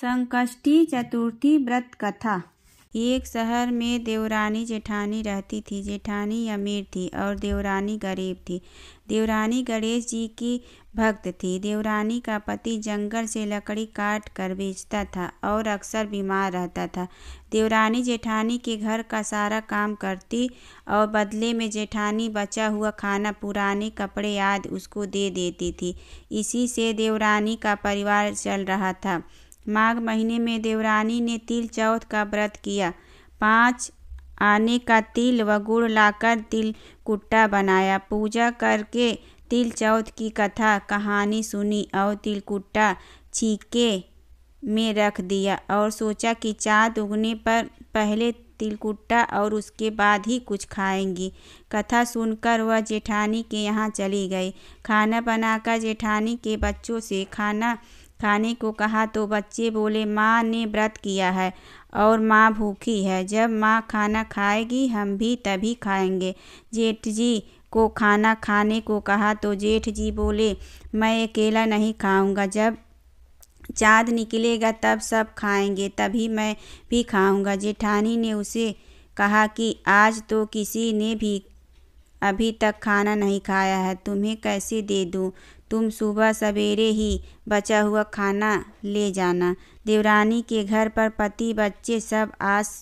संकष्टी चतुर्थी व्रत कथा एक शहर में देवरानी जेठानी रहती थी जेठानी अमीर थी और देवरानी गरीब थी देवरानी गणेश जी की भक्त थी देवरानी का पति जंगल से लकड़ी काट कर बेचता था और अक्सर बीमार रहता था देवरानी जेठानी के घर का सारा काम करती और बदले में जेठानी बचा हुआ खाना पुराने कपड़े आदि उसको दे देती थी इसी से देवरानी का परिवार चल रहा था माघ महीने में देवरानी ने तिल चौथ का व्रत किया पाँच आने का तिल व गुड़ लाकर तिल कुट्टा बनाया पूजा करके तिल चौथ की कथा कहानी सुनी और तिलकुट्टा छीके में रख दिया और सोचा कि चाँद उगने पर पहले तिलकुट्टा और उसके बाद ही कुछ खाएंगी कथा सुनकर वह जेठानी के यहाँ चली गई खाना बनाकर जेठानी के बच्चों से खाना खाने को कहा तो बच्चे बोले माँ ने व्रत किया है और माँ भूखी है जब माँ खाना खाएगी हम भी तभी खाएंगे जेठ जी को खाना खाने को कहा तो जेठ जी बोले मैं अकेला नहीं खाऊंगा जब चाँद निकलेगा तब सब खाएंगे तभी मैं भी खाऊंगा जेठानी ने उसे कहा कि आज तो किसी ने भी अभी तक खाना नहीं खाया है तुम्हें कैसे दे दूँ तुम सुबह सवेरे ही बचा हुआ खाना ले जाना देवरानी के घर पर पति बच्चे सब आस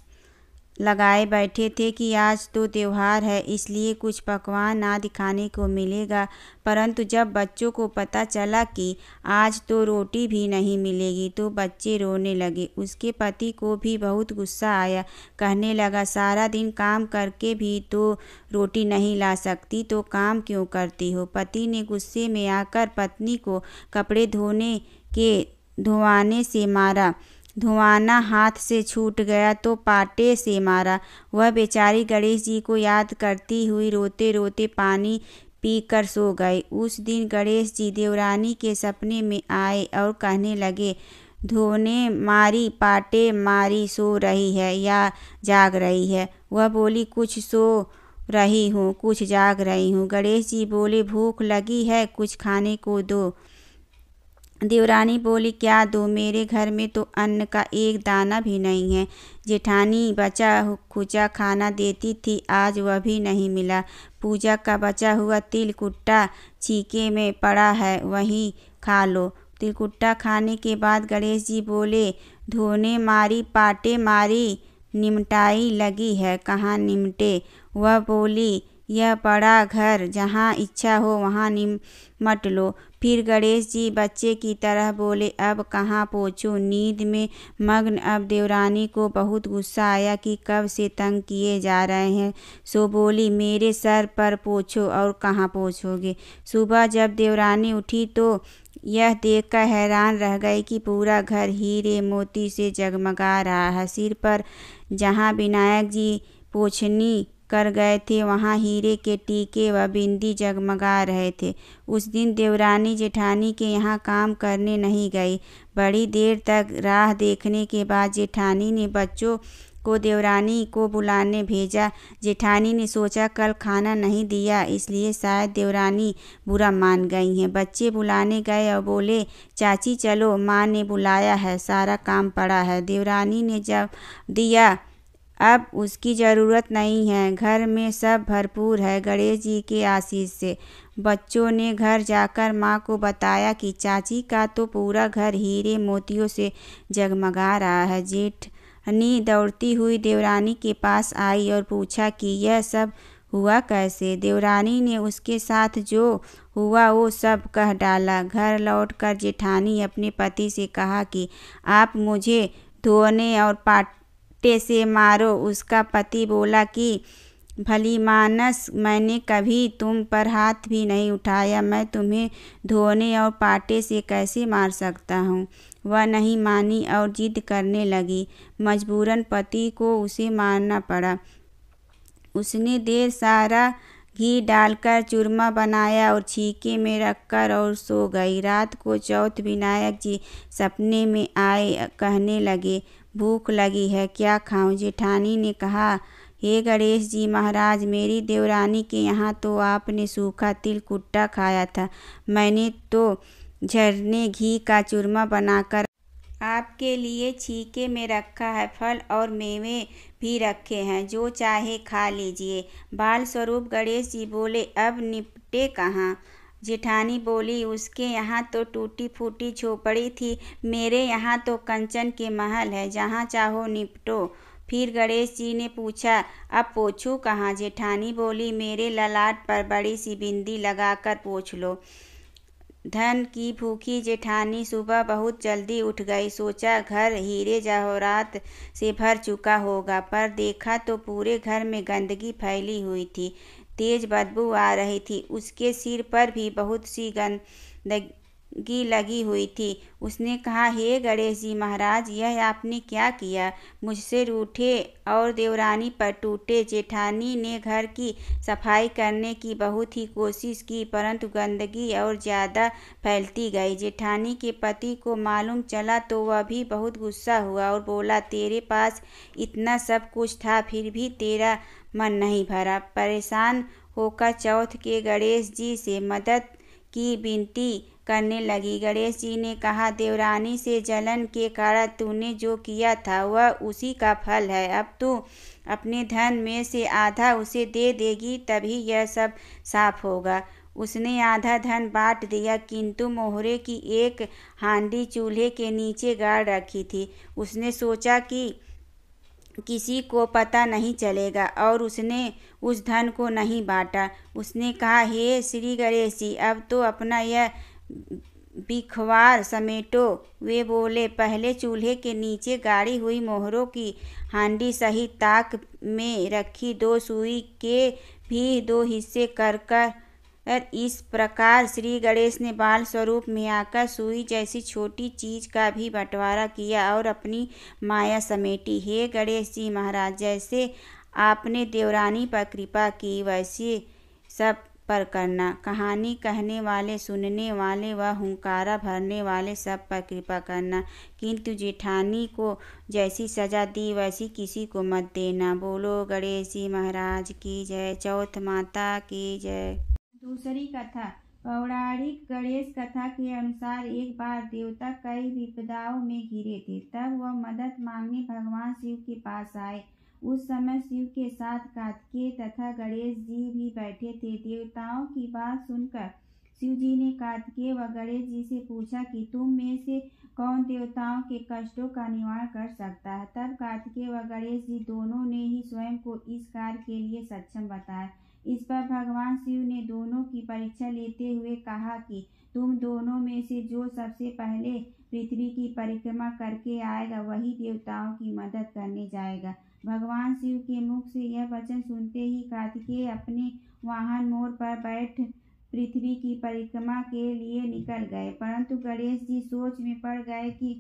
लगाए बैठे थे कि आज तो त्यौहार है इसलिए कुछ पकवान ना दिखाने को मिलेगा परंतु जब बच्चों को पता चला कि आज तो रोटी भी नहीं मिलेगी तो बच्चे रोने लगे उसके पति को भी बहुत गुस्सा आया कहने लगा सारा दिन काम करके भी तो रोटी नहीं ला सकती तो काम क्यों करती हो पति ने गुस्से में आकर पत्नी को कपड़े धोने के धोआने से मारा धुआना हाथ से छूट गया तो पाटे से मारा वह बेचारी गणेश जी को याद करती हुई रोते रोते पानी पीकर सो गए उस दिन गणेश जी देवरानी के सपने में आए और कहने लगे धोने मारी पाटे मारी सो रही है या जाग रही है वह बोली कुछ सो रही हूँ कुछ जाग रही हूँ गणेश जी बोले भूख लगी है कुछ खाने को दो देवरानी बोली क्या दो मेरे घर में तो अन्न का एक दाना भी नहीं है जेठानी बचा खुचा खाना देती थी आज वह भी नहीं मिला पूजा का बचा हुआ तिल कुट्टा छीके में पड़ा है वही खा लो तिलकुट्टा खाने के बाद गणेश जी बोले धोने मारी पाटे मारी निमटाई लगी है कहाँ निमटे वह बोली यह बड़ा घर जहाँ इच्छा हो वहाँ निमट लो फिर गणेश जी बच्चे की तरह बोले अब कहाँ पहुँचूँ नींद में मग्न अब देवरानी को बहुत गुस्सा आया कि कब से तंग किए जा रहे हैं सो बोली मेरे सर पर पहुँचो और कहाँ पहुँचोगे सुबह जब देवरानी उठी तो यह देखकर हैरान रह गई कि पूरा घर हीरे मोती से जगमगा रहा है सिर पर जहाँ विनायक जी पोछनी कर गए थे वहाँ हीरे के टीके व बिंदी जगमगा रहे थे उस दिन देवरानी जेठानी के यहाँ काम करने नहीं गई बड़ी देर तक राह देखने के बाद जेठानी ने बच्चों को देवरानी को बुलाने भेजा जेठानी ने सोचा कल खाना नहीं दिया इसलिए शायद देवरानी बुरा मान गई हैं बच्चे बुलाने गए और बोले चाची चलो माँ ने बुलाया है सारा काम पड़ा है देवरानी ने जब दिया अब उसकी ज़रूरत नहीं है घर में सब भरपूर है गणेश जी के आशीष से बच्चों ने घर जाकर माँ को बताया कि चाची का तो पूरा घर हीरे मोतियों से जगमगा रहा है जेठनी दौड़ती हुई देवरानी के पास आई और पूछा कि यह सब हुआ कैसे देवरानी ने उसके साथ जो हुआ वो सब कह डाला घर लौटकर जेठानी अपने पति से कहा कि आप मुझे धोने और पाट डंडे से मारो उसका पति बोला कि भलीमानस मैंने कभी तुम पर हाथ भी नहीं उठाया मैं तुम्हें धोने और पाटे से कैसे मार सकता हूँ वह नहीं मानी और जिद करने लगी मजबूरन पति को उसे मारना पड़ा उसने देर सारा घी डालकर चूरमा बनाया और छीके में रखकर और सो गई रात को चौथ विनायक जी सपने में आए कहने लगे भूख लगी है क्या खाऊं जेठानी ने कहा हे गणेश जी महाराज मेरी देवरानी के यहाँ तो आपने सूखा तिल कुट्टा खाया था मैंने तो झरने घी का चूरमा बनाकर आपके लिए छीके में रखा है फल और मेवे भी रखे हैं जो चाहे खा लीजिए बाल स्वरूप गणेश जी बोले अब निपटे कहाँ जेठानी बोली उसके यहाँ तो टूटी फूटी झोपड़ी थी मेरे यहाँ तो कंचन के महल है जहाँ चाहो निपटो फिर गणेश जी ने पूछा अब पूछू कहाँ जेठानी बोली मेरे ललाट पर बड़ी सी बिंदी लगाकर पोछ लो धन की भूखी जेठानी सुबह बहुत जल्दी उठ गई सोचा घर हीरे जवाहरात से भर चुका होगा पर देखा तो पूरे घर में गंदगी फैली हुई थी तेज बदबू आ रही थी उसके सिर पर भी बहुत सी गंद गी लगी हुई थी उसने कहा हे गणेश जी महाराज यह आपने क्या किया मुझसे रूठे और देवरानी पर टूटे जेठानी ने घर की सफाई करने की बहुत ही कोशिश की परंतु गंदगी और ज़्यादा फैलती गई जेठानी के पति को मालूम चला तो वह भी बहुत गुस्सा हुआ और बोला तेरे पास इतना सब कुछ था फिर भी तेरा मन नहीं भरा परेशान होकर चौथ के गणेश जी से मदद की बिनती करने लगी गणेश जी ने कहा देवरानी से जलन के कारण तूने जो किया था वह उसी का फल है अब तू अपने धन में से आधा उसे दे देगी तभी यह सब साफ होगा उसने आधा धन बांट दिया किंतु मोहरे की एक हांडी चूल्हे के नीचे गाड़ रखी थी उसने सोचा कि किसी को पता नहीं चलेगा और उसने उस धन को नहीं बांटा उसने कहा हे श्री गणेश जी अब तो अपना यह बिखवार समेटो वे बोले पहले चूल्हे के नीचे गाड़ी हुई मोहरों की हांडी सही ताक में रखी दो सुई के भी दो हिस्से कर कर इस प्रकार श्री गणेश ने बाल स्वरूप में आकर सुई जैसी छोटी चीज का भी बंटवारा किया और अपनी माया समेटी हे गणेश जी महाराज जैसे आपने देवरानी पर कृपा की वैसे सब पर करना कहानी कहने वाले सुनने वाले व वा हुंकारा भरने वाले सब पर कृपा करना किंतु जेठानी को जैसी सजा दी वैसी किसी को मत देना बोलो गणेश जी महाराज की जय चौथ माता की जय दूसरी कथा पौराणिक गणेश कथा के अनुसार एक बार देवता कई विपदाओं में घिरे थे तब वह मदद मांगने भगवान शिव के पास आए उस समय शिव के साथ कार्तिकेय तथा गणेश जी भी बैठे थे देवताओं की बात सुनकर शिव जी ने कार्तिकेय व गणेश जी से पूछा कि तुम में से कौन देवताओं के कष्टों का निवारण कर सकता है तब कार्तिकेय व गणेश जी दोनों ने ही स्वयं को इस कार्य के लिए सक्षम बताया इस पर भगवान शिव ने दोनों की परीक्षा लेते हुए कहा कि तुम दोनों में से जो सबसे पहले पृथ्वी की परिक्रमा करके आएगा वही देवताओं की मदद करने जाएगा भगवान शिव के मुख से यह वचन सुनते ही कार्तिकेय अपने वाहन मोर पर बैठ पृथ्वी की परिक्रमा के लिए निकल गए परंतु गणेश जी सोच में पड़ गए कि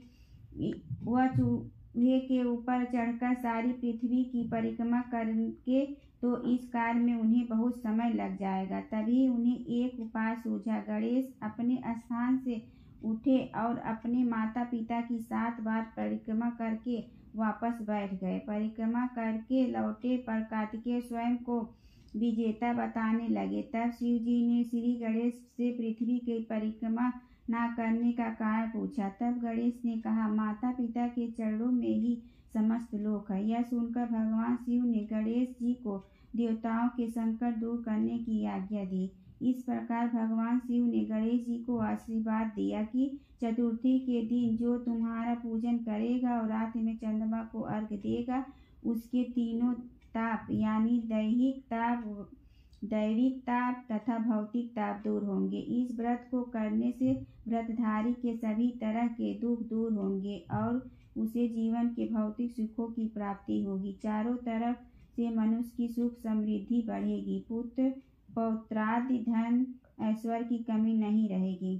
वह चूहे के ऊपर चढ़कर सारी पृथ्वी की परिक्रमा करके तो इस कार्य में उन्हें बहुत समय लग जाएगा तभी उन्हें एक उपाय सूझा गणेश अपने स्थान से उठे और अपने माता पिता की सात बार परिक्रमा करके वापस बैठ गए परिक्रमा करके लौटे पर कार्तिकेय स्वयं को विजेता बताने लगे तब शिव जी ने श्री गणेश से पृथ्वी की परिक्रमा ना करने का कारण पूछा तब गणेश ने कहा माता पिता के चरणों में ही समस्त लोक है यह सुनकर भगवान शिव ने गणेश जी को देवताओं के संकट दूर करने की आज्ञा दी इस प्रकार भगवान शिव ने गणेश जी को आशीर्वाद दिया कि चतुर्थी के दिन जो तुम्हारा पूजन करेगा और रात में चंद्रमा को अर्घ देगा उसके तीनों ताप यानी दैहिक ताप दैविक ताप तथा भौतिक ताप दूर होंगे इस व्रत को करने से व्रतधारी के सभी तरह के दुख दूर होंगे और उसे जीवन के भौतिक सुखों की प्राप्ति होगी चारों तरफ से मनुष्य की सुख समृद्धि बढ़ेगी पुत्र पौत्रादि धन ऐश्वर्य की कमी नहीं रहेगी